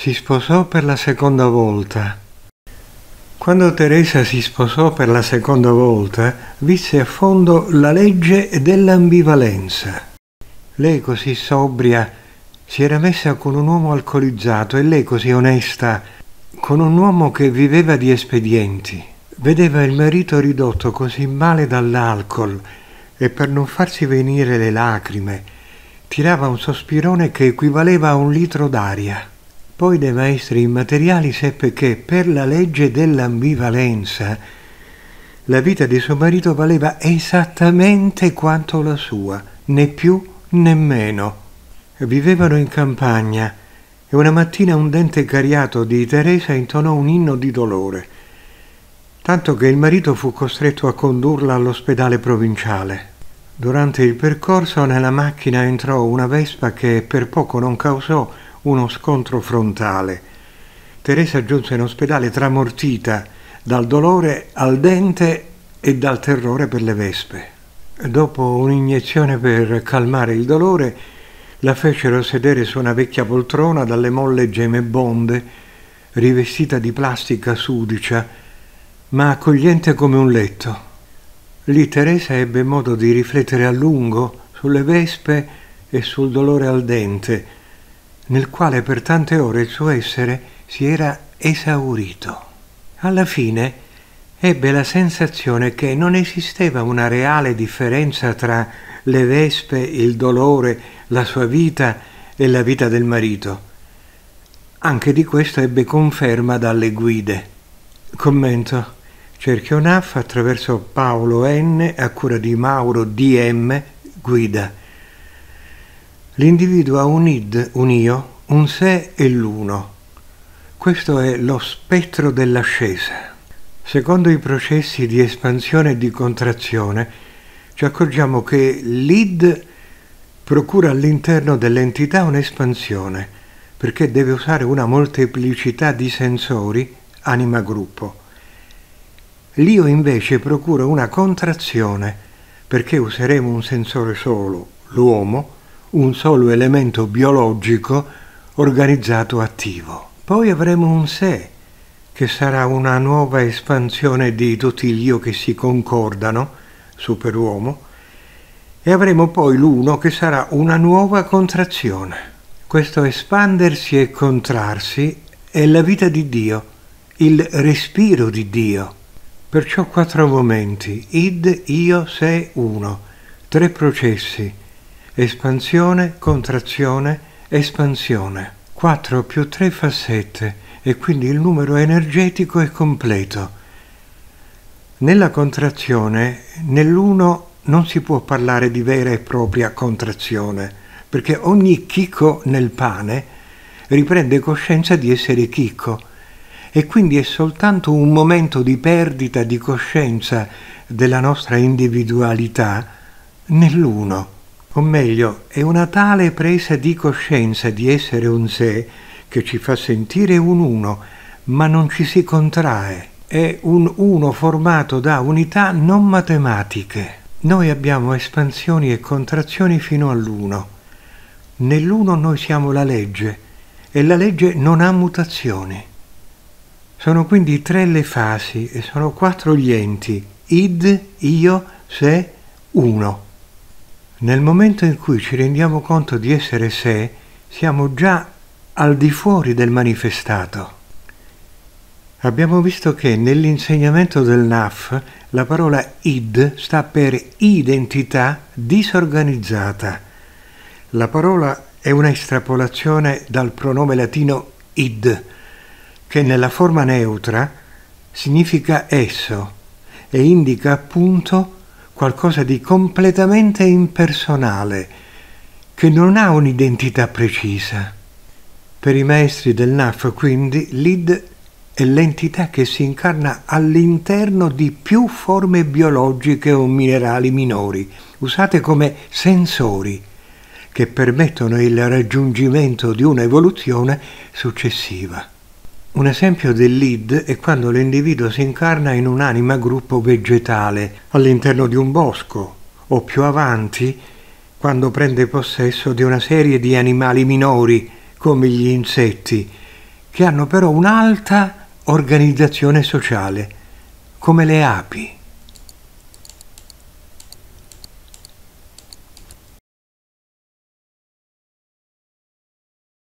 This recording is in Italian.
si sposò per la seconda volta. Quando Teresa si sposò per la seconda volta, visse a fondo la legge dell'ambivalenza. Lei così sobria si era messa con un uomo alcolizzato e lei così onesta con un uomo che viveva di espedienti. Vedeva il marito ridotto così male dall'alcol e per non farsi venire le lacrime tirava un sospirone che equivaleva a un litro d'aria. Poi dei Maestri Immateriali seppe che, per la legge dell'ambivalenza, la vita di suo marito valeva esattamente quanto la sua, né più né meno. Vivevano in campagna e una mattina un dente cariato di Teresa intonò un inno di dolore, tanto che il marito fu costretto a condurla all'ospedale provinciale. Durante il percorso nella macchina entrò una vespa che per poco non causò uno scontro frontale. Teresa giunse in ospedale tramortita dal dolore al dente e dal terrore per le vespe. Dopo un'iniezione per calmare il dolore, la fecero sedere su una vecchia poltrona dalle molle gemebonde, rivestita di plastica sudicia, ma accogliente come un letto. Lì Teresa ebbe modo di riflettere a lungo sulle vespe e sul dolore al dente, nel quale per tante ore il suo essere si era esaurito. Alla fine ebbe la sensazione che non esisteva una reale differenza tra le vespe, il dolore, la sua vita e la vita del marito. Anche di questo ebbe conferma dalle guide. Commento. Cerchio NAF attraverso Paolo N a cura di Mauro DM Guida L'individuo ha un id, un io, un sé e l'uno. Questo è lo spettro dell'ascesa. Secondo i processi di espansione e di contrazione, ci accorgiamo che l'id procura all'interno dell'entità un'espansione, perché deve usare una molteplicità di sensori, anima gruppo. L'io invece procura una contrazione, perché useremo un sensore solo, l'uomo, un solo elemento biologico organizzato attivo. Poi avremo un sé, che sarà una nuova espansione di tutti gli io che si concordano, superuomo, e avremo poi l'uno che sarà una nuova contrazione. Questo espandersi e contrarsi è la vita di Dio, il respiro di Dio. Perciò quattro momenti, id, io, sé, uno, tre processi, espansione, contrazione, espansione. 4 più 3 fa 7 e quindi il numero energetico è completo. Nella contrazione, nell'1 non si può parlare di vera e propria contrazione, perché ogni chicco nel pane riprende coscienza di essere chicco e quindi è soltanto un momento di perdita di coscienza della nostra individualità nell'uno. O meglio, è una tale presa di coscienza di essere un sé che ci fa sentire un uno, ma non ci si contrae. È un uno formato da unità non matematiche. Noi abbiamo espansioni e contrazioni fino all'uno. Nell'uno noi siamo la legge e la legge non ha mutazioni. Sono quindi tre le fasi e sono quattro gli enti, id, io, se, uno. Nel momento in cui ci rendiamo conto di essere sé, siamo già al di fuori del manifestato. Abbiamo visto che nell'insegnamento del NAF la parola id sta per identità disorganizzata. La parola è una estrapolazione dal pronome latino id, che nella forma neutra significa esso e indica appunto qualcosa di completamente impersonale, che non ha un'identità precisa. Per i maestri del NAF, quindi, l'ID è l'entità che si incarna all'interno di più forme biologiche o minerali minori, usate come sensori, che permettono il raggiungimento di un'evoluzione successiva. Un esempio del lead è quando l'individuo si incarna in un'anima gruppo vegetale all'interno di un bosco o più avanti quando prende possesso di una serie di animali minori come gli insetti che hanno però un'alta organizzazione sociale come le api.